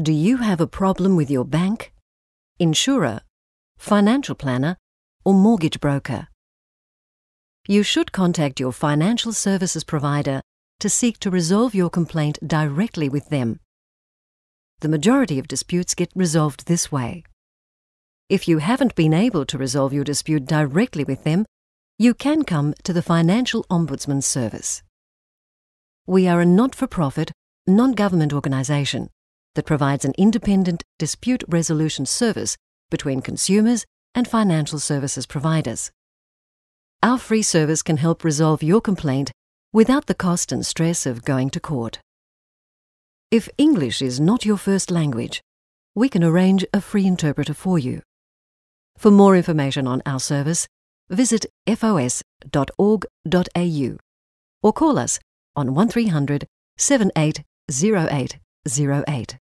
Do you have a problem with your bank, insurer, financial planner, or mortgage broker? You should contact your financial services provider to seek to resolve your complaint directly with them. The majority of disputes get resolved this way. If you haven't been able to resolve your dispute directly with them, you can come to the Financial Ombudsman Service. We are a not for profit, non government organisation that provides an independent dispute resolution service between consumers and financial services providers. Our free service can help resolve your complaint without the cost and stress of going to court. If English is not your first language, we can arrange a free interpreter for you. For more information on our service, visit fos.org.au or call us on 1300 780808.